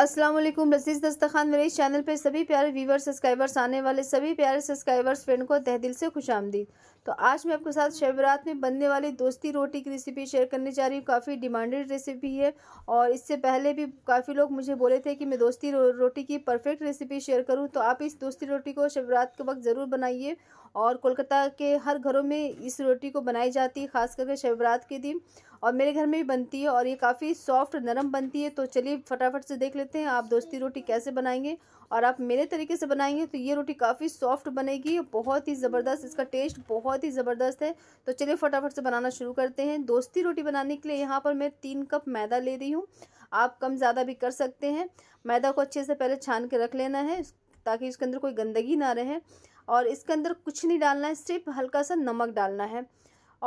अस्सलाम वालेकुम लजीज दस्तखान मेरे चैनल पे सभी प्यारे व्यूवर सब्सक्राइबर्स आने वाले सभी प्यारे सब्सक्राइबर्स फ्रेंड को तहदिल से खुश आमदीद तो आज मैं आपके साथ शबरात में बनने वाली दोस्ती रोटी की रेसिपी शेयर करने जा रही हूँ काफ़ी डिमांडेड रेसिपी है और इससे पहले भी काफ़ी लोग मुझे बोले थे कि मैं दोस्ती रो, रोटी की परफेक्ट रेसिपी शेयर करूँ तो आप इस दोस्ती रोटी को शबरात के वक्त ज़रूर बनाइए और कोलकाता के हर घरों में इस रोटी को बनाई जाती है ख़ास करके शबरात के दिन और मेरे घर में भी बनती है और ये काफ़ी सॉफ्ट नरम बनती है तो चलिए फटाफट से देख लेते हैं आप दोस्ती रोटी कैसे बनाएंगे और आप मेरे तरीके से बनाएंगे तो ये रोटी काफ़ी सॉफ्ट बनेगी बहुत ही ज़बरदस्त इसका टेस्ट बहुत ही ज़बरदस्त है तो चलिए फटाफट से बनाना शुरू करते हैं दोस्ती रोटी बनाने के लिए यहाँ पर मैं तीन कप मैदा ले रही हूँ आप कम ज़्यादा भी कर सकते हैं मैदा को अच्छे से पहले छान के रख लेना है ताकि इसके अंदर कोई गंदगी ना रहे और इसके अंदर कुछ नहीं डालना है सिर्फ हल्का सा नमक डालना है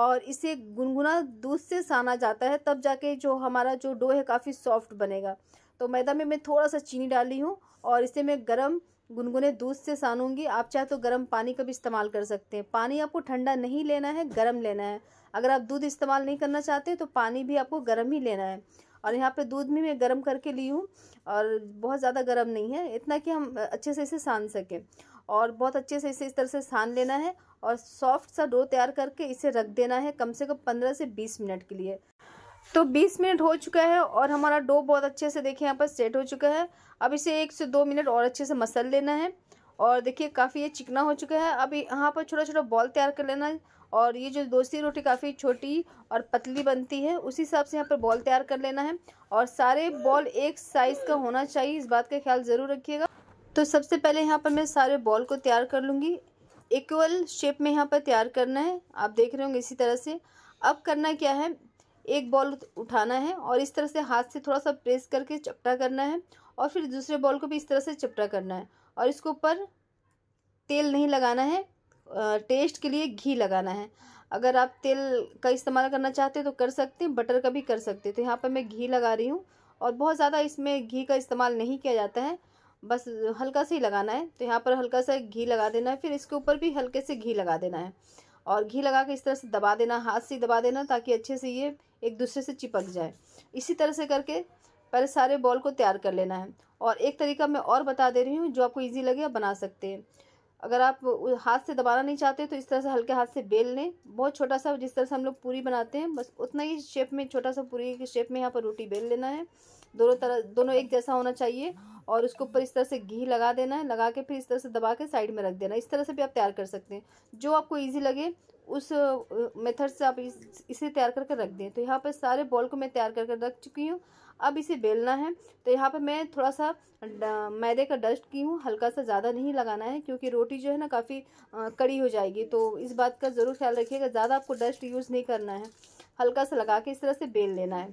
और इसे गुनगुना दूध से साना जाता है तब जाके जो हमारा जो डो है काफ़ी सॉफ्ट बनेगा तो मैदा में मैं थोड़ा सा चीनी डाली हूँ और इसे मैं गर्म गुनगुने दूध से सानूंगी आप चाहे तो गर्म पानी का भी इस्तेमाल कर सकते हैं पानी आपको ठंडा नहीं लेना है गर्म लेना है अगर आप दूध इस्तेमाल नहीं करना चाहते तो पानी भी आपको गर्म ही लेना है और यहाँ पे दूध भी मैं गर्म करके ली हूँ और बहुत ज़्यादा गर्म नहीं है इतना कि हम अच्छे से इसे सान सकें और बहुत अच्छे से इसे इस तरह से सान लेना है और सॉफ्ट सा डो तैयार करके इसे रख देना है कम से कम पंद्रह से बीस मिनट के लिए तो 20 मिनट हो चुका है और हमारा डो बहुत अच्छे से देखिए यहाँ पर सेट हो चुका है अब इसे एक से दो मिनट और अच्छे से मसल लेना है और देखिए काफ़ी ये चिकना हो चुका है अब यहाँ पर छोटा छोटा बॉल तैयार कर लेना है और ये जो दोस्ती रोटी काफ़ी छोटी और पतली बनती है उसी हिसाब से यहाँ पर बॉल तैयार कर लेना है और सारे बॉल एक साइज़ का होना चाहिए इस बात का ख्याल ज़रूर रखिएगा तो सबसे पहले यहाँ पर मैं सारे बॉल को तैयार कर लूँगी इक्वल शेप में यहाँ पर तैयार करना है आप देख रहे होंगे इसी तरह से अब करना क्या है एक बॉल उठाना है और इस तरह से हाथ से थोड़ा सा प्रेस करके चपटा करना है और फिर दूसरे बॉल को भी इस तरह से चपटा करना है और इसके ऊपर तेल नहीं लगाना है टेस्ट के लिए घी लगाना है अगर आप तेल का इस्तेमाल करना चाहते हैं तो कर सकते हैं बटर का भी कर सकते हैं तो यहाँ पर मैं घी लगा रही हूँ और बहुत ज़्यादा इसमें घी का इस्तेमाल नहीं किया जाता है बस हल्का सा ही लगाना है तो यहाँ पर हल्का सा घी लगा देना है फिर इसके ऊपर भी हल्के से घी लगा देना है और घी लगा के इस तरह से दबा देना हाथ से दबा देना ताकि अच्छे से ये एक दूसरे से चिपक जाए इसी तरह से करके पहले सारे बॉल को तैयार कर लेना है और एक तरीका मैं और बता दे रही हूँ जो आपको ईजी लगे आप बना सकते हैं अगर आप हाथ से दबाना नहीं चाहते तो इस तरह से हल्के हाथ से बेल लें बहुत छोटा सा जिस तरह से हम लोग पूरी बनाते हैं बस उतना ही शेप में छोटा सा पूरी के शेप में यहाँ पर रोटी बेल लेना है दोनों तरह दोनों एक जैसा होना चाहिए और उसके ऊपर इस तरह से घी लगा देना है लगा के फिर इस तरह से दबा के साइड में रख देना इस तरह से भी आप तैयार कर सकते हैं जो आपको ईजी लगे उस मेथड से आप इस, इसे तैयार करके रख दें तो यहाँ पर सारे बॉल को मैं तैयार करके रख चुकी हूँ अब इसे बेलना है तो यहाँ पर मैं थोड़ा सा मैदे का डस्ट की हूँ हल्का सा ज़्यादा नहीं लगाना है क्योंकि रोटी जो है ना काफ़ी कड़ी हो जाएगी तो इस बात का ज़रूर ख्याल रखिएगा ज़्यादा आपको डस्ट यूज़ नहीं करना है हल्का सा लगा के इस तरह से बेल लेना है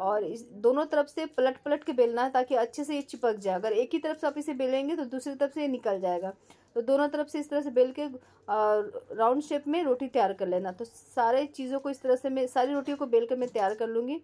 और इस दोनों तरफ से पलट पलट के बेलना है ताकि अच्छे से ये चिपक जाए अगर एक ही तरफ से आप इसे बेलेंगे तो दूसरी तरफ से ये निकल जाएगा तो दोनों तरफ से इस तरह से बेल के राउंड शेप में रोटी तैयार कर लेना तो सारे चीज़ों को इस तरह से मैं सारी रोटियों को बेल कर मैं तैयार कर लूँगी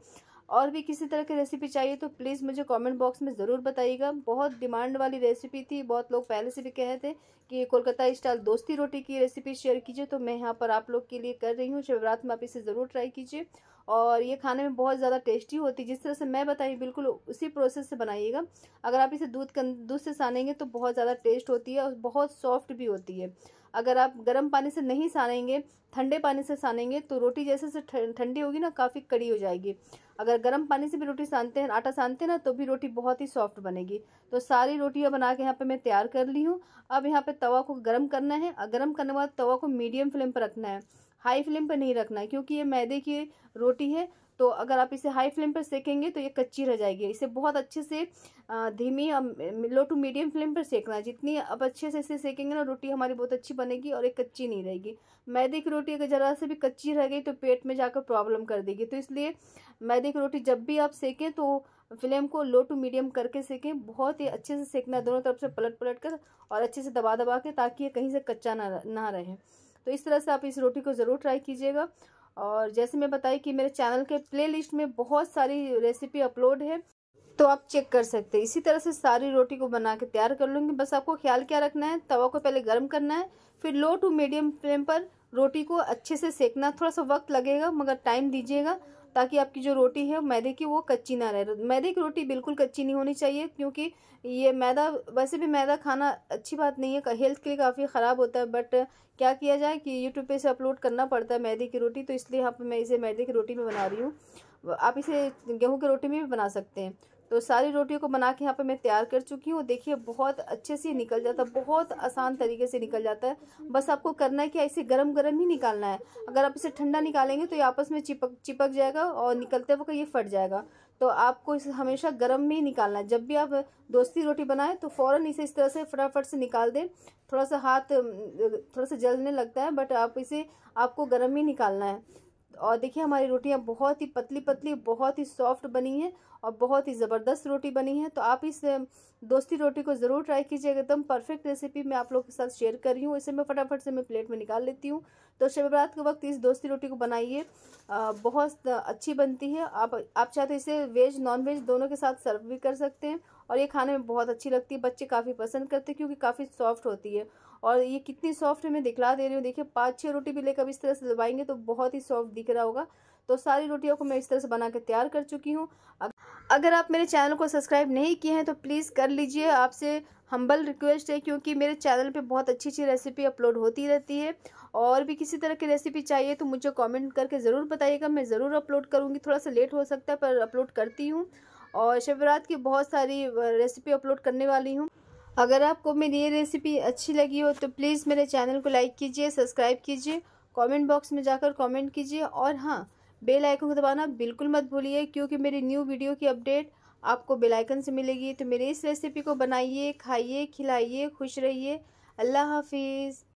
और भी किसी तरह की रेसिपी चाहिए तो प्लीज़ मुझे कमेंट बॉक्स में ज़रूर बताइएगा बहुत डिमांड वाली रेसिपी थी बहुत लोग पहले से भी कहे थे कि कोलकाता स्टाइल दोस्ती रोटी की रेसिपी शेयर कीजिए तो मैं यहाँ पर आप लोग के लिए कर रही हूँ शिवरात में आप इसे ज़रूर ट्राई कीजिए और ये खाने में बहुत ज़्यादा टेस्टी होती है जिस तरह से मैं बताई बिल्कुल उसी प्रोसेस से बनाइएगा अगर आप इसे दूध दूध से सानेंगे तो बहुत ज़्यादा टेस्ट होती है और बहुत सॉफ्ट भी होती है अगर आप गर्म पानी से नहीं सानेंगे ठंडे पानी से सानेंगे तो रोटी जैसे जैसे ठंडी होगी ना काफ़ी कड़ी हो जाएगी अगर गर्म पानी से भी रोटी सानते हैं आटा सानते हैं ना तो भी रोटी बहुत ही सॉफ्ट बनेगी तो सारी रोटियाँ बना के यहाँ पे मैं तैयार कर ली हूँ अब यहाँ पे तवा को गर्म करना है गर्म करने के बाद तवा को मीडियम फ्लेम पर रखना है हाई फ्लेम पर नहीं रखना है क्योंकि ये मैदे की रोटी है तो अगर आप इसे हाई फ्लेम पर सेकेंगे तो ये कच्ची रह जाएगी इसे बहुत अच्छे से धीमी लो टू मीडियम फ्लेम पर सेकना जितनी आप अच्छे से इसे सेकेंगे ना रोटी हमारी बहुत अच्छी बनेगी और ये कच्ची नहीं रहेगी मैदे की रोटी अगर ज़रा से भी कच्ची रह गई तो पेट में जाकर प्रॉब्लम कर देगी तो इसलिए मैदे की रोटी जब भी आप सेकें तो फ्लेम को लो टू मीडियम करके सेकें बहुत ही अच्छे से सेकना दोनों तरफ से पलट पलट कर और अच्छे से दबा दबा के ताकि ये कहीं से कच्चा ना ना रहे तो इस तरह से आप इस रोटी को ज़रूर ट्राई कीजिएगा और जैसे मैं बताई कि मेरे चैनल के प्लेलिस्ट में बहुत सारी रेसिपी अपलोड है तो आप चेक कर सकते हैं इसी तरह से सारी रोटी को बना के तैयार कर लूँगी बस आपको ख्याल क्या रखना है तवा को पहले गर्म करना है फिर लो टू मीडियम फ्लेम पर रोटी को अच्छे से सेकना थोड़ा सा वक्त लगेगा मगर टाइम दीजिएगा ताकि आपकी जो रोटी है मैदे की वो कच्ची ना रहे मैदे की रोटी बिल्कुल कच्ची नहीं होनी चाहिए क्योंकि ये मैदा वैसे भी मैदा खाना अच्छी बात नहीं है हेल्थ के लिए काफ़ी ख़राब होता है बट क्या किया जाए कि यूट्यूब पे इसे अपलोड करना पड़ता है मैदे की रोटी तो इसलिए यहाँ पर मैं इसे मैदे की रोटी में बना रही हूँ आप इसे गेहूँ की रोटी में भी बना सकते हैं तो सारी रोटियों को बना के यहाँ पे मैं तैयार कर चुकी हूँ देखिए बहुत अच्छे से निकल जाता है बहुत आसान तरीके से निकल जाता है बस आपको करना है क्या इसे गरम गरम ही निकालना है अगर आप इसे ठंडा निकालेंगे तो ये आपस में चिपक चिपक जाएगा और निकलते वक्त ये फट जाएगा तो आपको इसे हमेशा गर्म में ही निकालना है जब भी आप दोस्ती रोटी बनाएं तो फ़ौरन इसे इस तरह से फटाफट से निकाल दें थोड़ा सा हाथ थोड़ा सा जलने लगता है बट आप इसे आपको गर्म ही निकालना है और देखिए हमारी रोटियां बहुत ही पतली पतली बहुत ही सॉफ्ट बनी हैं और बहुत ही ज़बरदस्त रोटी बनी है तो आप इस दोस्ती रोटी को ज़रूर ट्राई कीजिएगा एकदम परफेक्ट रेसिपी मैं आप लोगों के साथ शेयर कर रही हूँ इसे मैं फटाफट से मैं प्लेट में निकाल लेती हूँ तो शबरात के वक्त इस दोस्ती रोटी को बनाइए बहुत अच्छी बनती है आप आप चाहते तो इसे वेज नॉन वेज दोनों के साथ सर्व भी कर सकते हैं और ये खाने में बहुत अच्छी लगती है बच्चे काफ़ी पसंद करते हैं क्योंकि काफ़ी सॉफ्ट होती है और ये कितनी सॉफ्ट है मैं दिखला दे रही हूँ देखिए पाँच छः रोटी भी लेकर इस तरह से दबाएंगे तो बहुत ही सॉफ्ट दिख रहा होगा तो सारी रोटियों को मैं इस तरह से बना के तैयार कर चुकी हूँ अगर आप मेरे चैनल को सब्सक्राइब नहीं किए हैं तो प्लीज़ कर लीजिए आपसे हम्बल रिक्वेस्ट है क्योंकि मेरे चैनल पे बहुत अच्छी अच्छी रेसिपी अपलोड होती रहती है और भी किसी तरह की रेसिपी चाहिए तो मुझे कमेंट करके ज़रूर बताइएगा मैं ज़रूर अपलोड करूँगी थोड़ा सा लेट हो सकता है पर अपलोड करती हूँ और शिवरात की बहुत सारी रेसिपी अपलोड करने वाली हूँ अगर आपको मेरी ये रेसिपी अच्छी लगी हो तो प्लीज़ मेरे चैनल को लाइक कीजिए सब्सक्राइब कीजिए कॉमेंट बॉक्स में जाकर कॉमेंट कीजिए और हाँ बेल आइकन को दबाना बिल्कुल मत भूलिए क्योंकि मेरी न्यू वीडियो की अपडेट आपको बेल आइकन से मिलेगी तो मेरे इस रेसिपी को बनाइए खाइए खिलाइए खुश रहिए अल्लाह हाफिज़